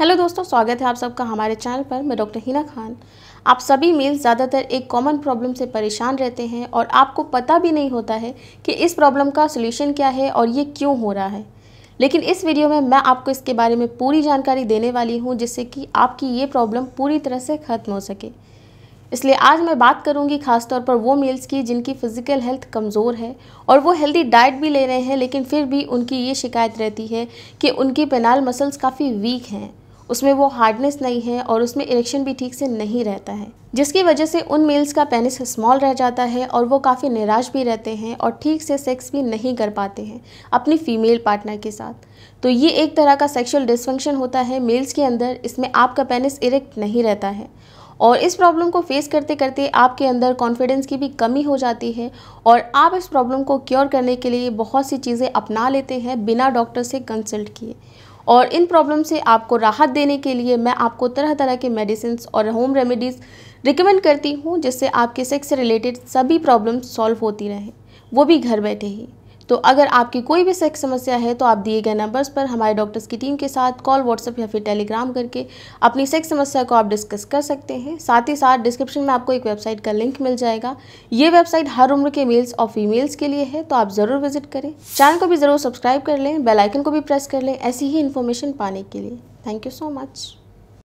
hello दोस्तों स्वागत है आप सबका हमारे चैनल पर मैं डॉक्टर हिना खान आप सभी मेल ज़्यादातर एक कॉमन प्रॉब्लम से परेशान रहते हैं और आपको पता भी नहीं होता है कि इस प्रॉब्लम का सोल्यूशन क्या है और ये क्यों हो रहा है लेकिन इस वीडियो में मैं आपको इसके बारे में पूरी जानकारी देने वाली हूँ जिससे कि आपकी ये प्रॉब्लम पूरी तरह से ख़त्म हो सके इसलिए आज मैं बात करूंगी खासतौर पर वो मेल्स की जिनकी फ़िज़िकल हेल्थ कमज़ोर है और वो हेल्दी डाइट भी ले रहे हैं लेकिन फिर भी उनकी ये शिकायत रहती है कि उनकी पेनाल मसल्स काफ़ी वीक हैं उसमें वो हार्डनेस नहीं है और उसमें इरेक्शन भी ठीक से नहीं रहता है जिसकी वजह से उन मेल्स का पेनिस स्मॉल रह जाता है और वो काफ़ी निराश भी रहते हैं और ठीक से सेक्स भी नहीं कर पाते हैं अपनी फीमेल पार्टनर के साथ तो ये एक तरह का सेक्सुअल डिसफंक्शन होता है मेल्स के अंदर इसमें आपका पेनिस इरेक्ट नहीं रहता है और इस प्रॉब्लम को फेस करते करते आपके अंदर कॉन्फिडेंस की भी कमी हो जाती है और आप इस प्रॉब्लम को क्योर करने के लिए बहुत सी चीज़ें अपना लेते हैं बिना डॉक्टर से कंसल्ट किए और इन प्रॉब्लम से आपको राहत देने के लिए मैं आपको तरह तरह के मेडिसिन और होम रेमेडीज़ रिकमेंड करती हूँ जिससे आपके सेक्स से रिलेटेड सभी प्रॉब्लम सॉल्व होती रहें वो भी घर बैठे ही तो अगर आपकी कोई भी सेक्स समस्या है तो आप दिए गए नंबर्स पर हमारे डॉक्टर्स की टीम के साथ कॉल व्हाट्सअप या फिर टेलीग्राम करके अपनी सेक्स समस्या को आप डिस्कस कर सकते हैं साथ ही साथ डिस्क्रिप्शन में आपको एक वेबसाइट का लिंक मिल जाएगा ये वेबसाइट हर उम्र के मेल्स और फीमेल्स के लिए है तो आप ज़रूर विजिट करें चैनल को भी ज़रूर सब्सक्राइब कर लें बेलाइकन को भी प्रेस कर लें ऐसी ही इन्फॉर्मेशन पाने के लिए थैंक यू सो मच